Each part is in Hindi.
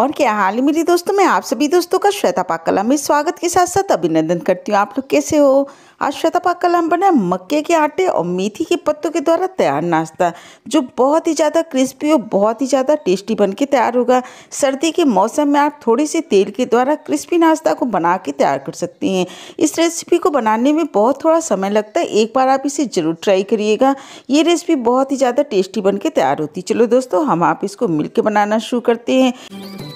और क्या हाल ही मेरी दोस्तों मैं आप सभी दोस्तों का श्वेता पाक कलम में स्वागत के साथ साथ अभिनंदन करती हूँ आप लोग कैसे हो आज श्वेता पाक कलम बना मक्के के आटे और मेथी के पत्तों के द्वारा तैयार नाश्ता जो बहुत ही ज़्यादा क्रिस्पी और बहुत ही ज़्यादा टेस्टी बन के तैयार होगा सर्दी के मौसम में आप थोड़े से तेल के द्वारा क्रिस्पी नाश्ता को बना के तैयार कर सकते हैं इस रेसिपी को बनाने में बहुत थोड़ा समय लगता है एक बार आप इसे ज़रूर ट्राई करिएगा ये रेसिपी बहुत ही ज़्यादा टेस्टी बन के तैयार होती चलो दोस्तों हम आप इसको मिल बनाना शुरू करते हैं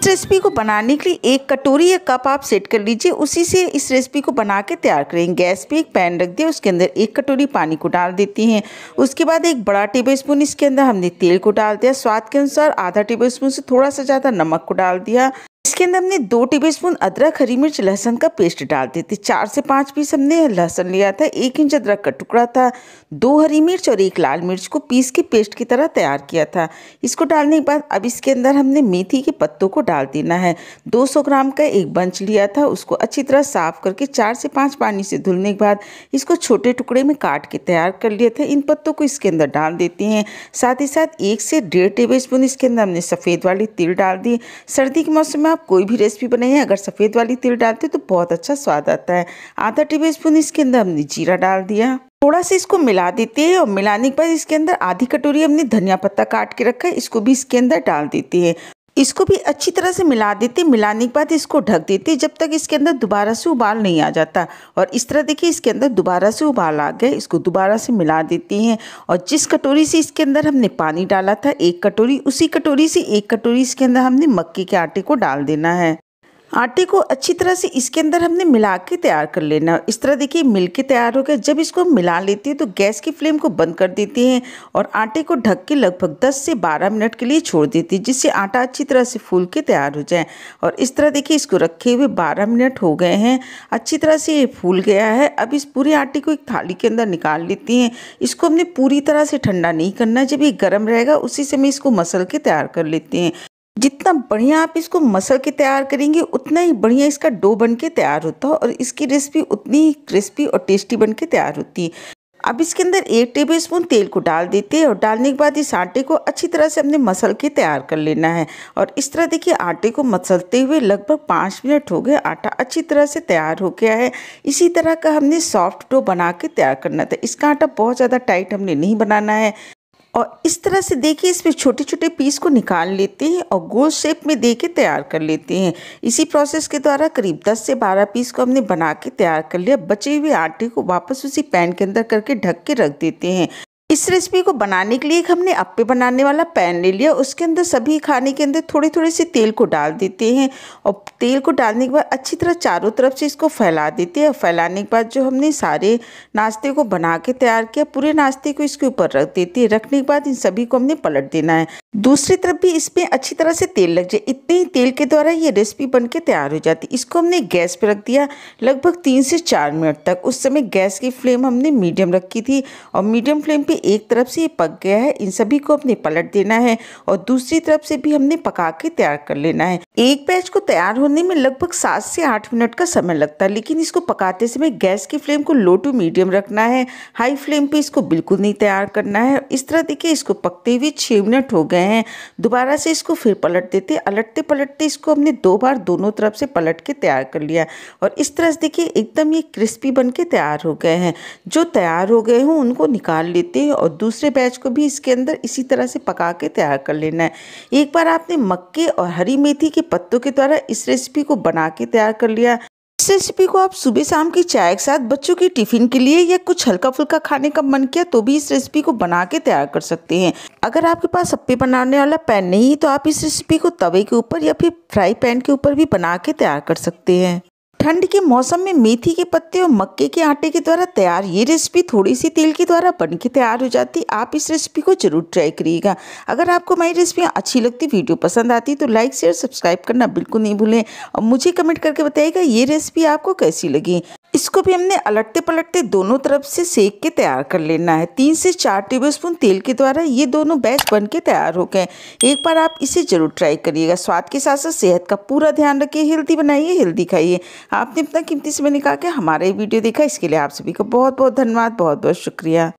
इस रेसिपी को बनाने के लिए एक कटोरी या कप आप सेट कर लीजिए उसी से इस रेसिपी को बना के तैयार करेंगे गैस पे एक पैन रख दिया उसके अंदर एक कटोरी पानी को डाल देती हैं उसके बाद एक बड़ा टेबल स्पून इसके अंदर हमने तेल को डाल दिया स्वाद के अनुसार आधा टेबल स्पून से थोड़ा सा ज़्यादा नमक को डाल दिया इसके अंदर हमने दो टेबल स्पून अदरक हरी मिर्च लहसुन का पेस्ट डाल थी तो चार से पाँच पीस हमने लहसुन लिया था एक इंच अदरक का टुकड़ा था दो हरी मिर्च और एक लाल मिर्च को पीस के पेस्ट की तरह तैयार किया था इसको डालने के बाद अब इसके अंदर हमने मेथी के पत्तों को डाल देना है सौ ग्राम का एक बंच लिया था उसको अच्छी तरह साफ करके चार से पाँच पानी से धुलने के बाद इसको छोटे टुकड़े में काट के तैयार कर लिया था इन पत्तों को इसके अंदर डाल देते हैं साथ ही साथ एक से डेढ़ टेबल स्पून इसके अंदर हमने सफ़ेद वाले तिल डाल दिए सर्दी के मौसम में आप कोई भी रेसिपी बनाइए अगर सफ़ेद वाली तिल डालते तो बहुत अच्छा स्वाद आता है आधा टेबल स्पून इसके अंदर हमने जीरा डाल दिया थोड़ा सा इसको मिला देते हैं और मिलाने के बाद इसके अंदर आधी कटोरी हमने धनिया पत्ता काट के रखा है इसको भी इसके अंदर डाल देते हैं इसको भी अच्छी तरह से मिला देते मिलाने के बाद इसको ढक देते जब तक इसके अंदर दोबारा से उबाल नहीं आ जाता और इस तरह देखिए इसके अंदर दोबारा से उबाल आ गए इसको दोबारा से मिला देते हैं और जिस कटोरी से इसके अंदर हमने पानी डाला था एक कटोरी उसी कटोरी से एक कटोरी इसके अंदर हमने मक्के के आटे को डाल देना है आटे को अच्छी तरह से इसके अंदर हमने मिला के तैयार कर लेना इस तरह देखिए मिल के तैयार हो गया जब इसको हम मिला लेते हैं तो गैस की फ्लेम को बंद कर देते हैं और आटे को ढक के लगभग 10 से 12 मिनट के लिए छोड़ देते हैं जिससे आटा अच्छी तरह से फूल के तैयार हो जाए और इस तरह देखिए इसको रखे हुए बारह मिनट हो गए हैं अच्छी तरह से ये फूल गया है अब इस पूरे आटे को एक थाली के अंदर निकाल लेते हैं इसको हमने पूरी तरह से ठंडा नहीं करना जब ये गर्म रहेगा उसी समय इसको मसल के तैयार कर लेते हैं जितना बढ़िया आप इसको मसल के तैयार करेंगे उतना ही बढ़िया इसका डो बन के तैयार होता है और इसकी रेसिपी उतनी ही क्रिस्पी और टेस्टी बन के तैयार होती है अब इसके अंदर एक टेबल स्पून तेल को डाल देते हैं और डालने के बाद इस आटे को अच्छी तरह से हमने मसल के तैयार कर लेना है और इस तरह देखिए आटे को मसलते हुए लगभग पाँच मिनट हो गए आटा अच्छी तरह से तैयार हो गया है इसी तरह का हमने सॉफ्ट डो बना के तैयार करना था इसका आटा बहुत ज़्यादा टाइट हमने नहीं बनाना है और इस तरह से देखिए इसमें छोटे छोटे पीस को निकाल लेते हैं और गोल शेप में दे के तैयार कर लेते हैं इसी प्रोसेस के द्वारा करीब 10 से 12 पीस को हमने बना के तैयार कर लिया बचे हुए आटे को वापस उसी पैन के अंदर करके ढक के रख देते हैं इस रेसिपी को बनाने के लिए हमने अप्पे बनाने वाला पैन ले लिया उसके अंदर सभी खाने के अंदर थोड़े थोड़े से तेल को डाल देते हैं और तेल को डालने के बाद अच्छी तरह चारों तरफ से इसको फैला देते हैं फैलाने के बाद जो हमने सारे नाश्ते को बना के तैयार किया पूरे नाश्ते को इसके ऊपर रख देते हैं रखने के बाद इन सभी को हमने पलट देना है दूसरी तरफ भी इसमें अच्छी तरह से तेल लग जाए इतने ही तेल के द्वारा ये रेसिपी बन के तैयार हो जाती है इसको हमने गैस पर रख दिया लगभग तीन से चार मिनट तक उस समय गैस की फ्लेम हमने मीडियम रखी थी और मीडियम फ्लेम पे एक तरफ से ये पक गया है इन सभी को अपने पलट देना है और दूसरी तरफ से भी हमने पका के तैयार कर लेना है एक बैच को तैयार होने में लगभग सात से आठ मिनट का समय लगता है लेकिन इसको पकाते समय गैस की फ्लेम को लो टू मीडियम रखना है हाई फ्लेम पर इसको बिल्कुल नहीं तैयार करना है इस तरह देखिए इसको पकते हुए छः मिनट हो गए गए हैं दोबारा से इसको फिर पलट देते अलटते पलटते इसको हमने दो बार दोनों तरफ से पलट के तैयार कर लिया और इस तरह से देखिए एकदम ये क्रिस्पी बन के तैयार हो गए हैं जो तैयार हो गए हों उनको निकाल लेते हैं और दूसरे बैच को भी इसके अंदर इसी तरह से पका के तैयार कर लेना है एक बार आपने मक्के और हरी मेथी के पत्तों के द्वारा इस रेसिपी को बना के तैयार कर लिया इस रेसिपी को आप सुबह शाम की चाय के साथ बच्चों के टिफिन के लिए या कुछ हल्का फुल्का खाने का मन किया तो भी इस रेसिपी को बना के तैयार कर सकते हैं अगर आपके पास सप्पे बनाने वाला पैन नहीं है तो आप इस रेसिपी को तवे के ऊपर या फिर फ्राई पैन के ऊपर भी बना के तैयार कर सकते हैं ठंड के मौसम में मेथी के पत्ते और मक्के के आटे के द्वारा तैयार ये रेसिपी थोड़ी सी तेल के द्वारा बन के तैयार हो जाती आप इस रेसिपी को जरूर ट्राई करिएगा अगर आपको हमारी रेसिपियाँ अच्छी लगती वीडियो पसंद आती तो लाइक शेयर सब्सक्राइब करना बिल्कुल नहीं भूलें और मुझे कमेंट करके बताइएगा ये रेसिपी आपको कैसी लगी इसको भी हमने अलटते पलटते दोनों तरफ से सेक के तैयार कर लेना है तीन से चार टेबलस्पून तेल के द्वारा ये दोनों बैच बन के तैयार हो गए एक बार आप इसे जरूर ट्राई करिएगा स्वाद के साथ साथ सेहत का पूरा ध्यान रखिए हेल्दी बनाइए हेल्दी खाइए आपने इतना कीमती समय निकाल के हमारा ये वीडियो देखा इसके लिए आप सभी का बहुत बहुत धन्यवाद बहुत बहुत शुक्रिया